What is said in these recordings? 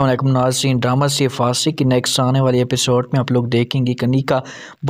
अलैक्म नाजरीन ड्रामा से फारसी की नेक्स्ट आने वाले एपिसोड में आप लोग देखेंगे कनिका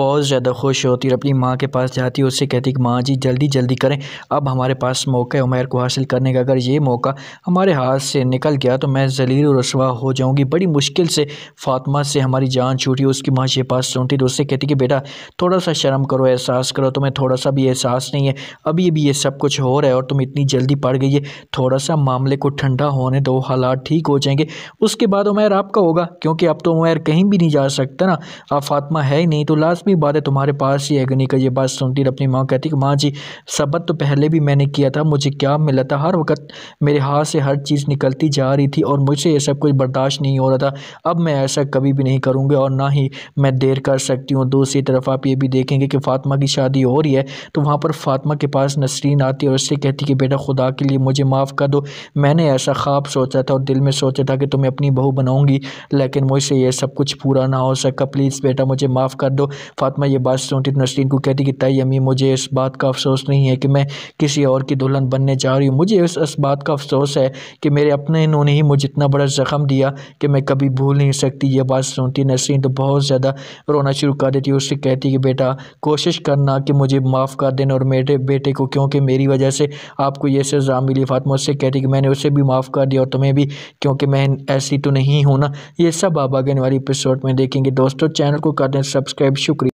बहुत ज़्यादा खुश होती है और अपनी माँ के पास जाती है उससे कहती कि माँ जी जल्दी जल्दी करें अब हमारे पास मौका है उमेर को हासिल करने का अगर ये मौका हमारे हाथ से निकल गया तो मैं जलील रसवा हो जाऊँगी बड़ी मुश्किल से फातमा से हमारी जान छूटी उसकी माँ के पास सुनती तो उससे कहती कि बेटा थोड़ा सा शर्म करो एहसास करो तुम्हें थोड़ा सा भी एहसास नहीं है अभी भी ये सब कुछ हो रहा है और तुम इतनी जल्दी पड़ गई है थोड़ा सा मामले को ठंडा होने दो हालात ठीक हो जाएंगे उस उसके बाद उमैर आपका होगा क्योंकि अब तो उमैर कहीं भी नहीं जा सकता ना अब फातमा है ही नहीं तो लाजमी बात है तुम्हारे पास ही है गनी का ये बात सुनती अपनी माँ कहती कि माँ जी सबक तो पहले भी मैंने किया था मुझे क्या मिला था हर वक्त मेरे हाथ से हर चीज़ निकलती जा रही थी और मुझसे ये सब कुछ बर्दाश्त नहीं हो रहा था अब मैं ऐसा कभी भी नहीं करूँगी और ना ही मैं देर कर सकती हूँ दूसरी तरफ आप ये भी देखेंगे कि फ़ातिमा की शादी हो रही है तो वहाँ पर फ़ातिमा के पास नसरीन आती है और उससे कहती कि बेटा खुदा के लिए मुझे माफ़ कर दो मैंने ऐसा ख्वाब सोचा था और दिल में सोचा था कि तुम्हें अपनी अपनी बहू बनाऊंगी लेकिन मुझसे यह सब कुछ पूरा ना हो सका प्लीज़ बेटा मुझे माफ़ कर दो फातिमा यह बात सुनती नसरीन को कहती कि तई अम्मी मुझे इस बात का अफसोस नहीं है कि मैं किसी और की दुल्हन बनने जा रही हूँ मुझे इस, इस बात का अफसोस है कि मेरे अपने इन्होंने ही मुझे इतना बड़ा ज़ख़म दिया कि मैं कभी भूल नहीं सकती ये बात सुनती नसरीन तो बहुत ज़्यादा रोना शुरू कर देती उससे कहती कि बेटा कोशिश करना कि मुझे माफ़ कर देना और मेरे बेटे को क्योंकि मेरी वजह से आपको यह सज़ा मिली फातिमा उससे कहती कि मैंने उसे भी माफ़ कर दिया और तुम्हें भी क्योंकि मैं ऐसी तो नहीं होना ये सब आप आगे वाली एपिसोड में देखेंगे दोस्तों चैनल को कर दें सब्सक्राइब शुक्रिया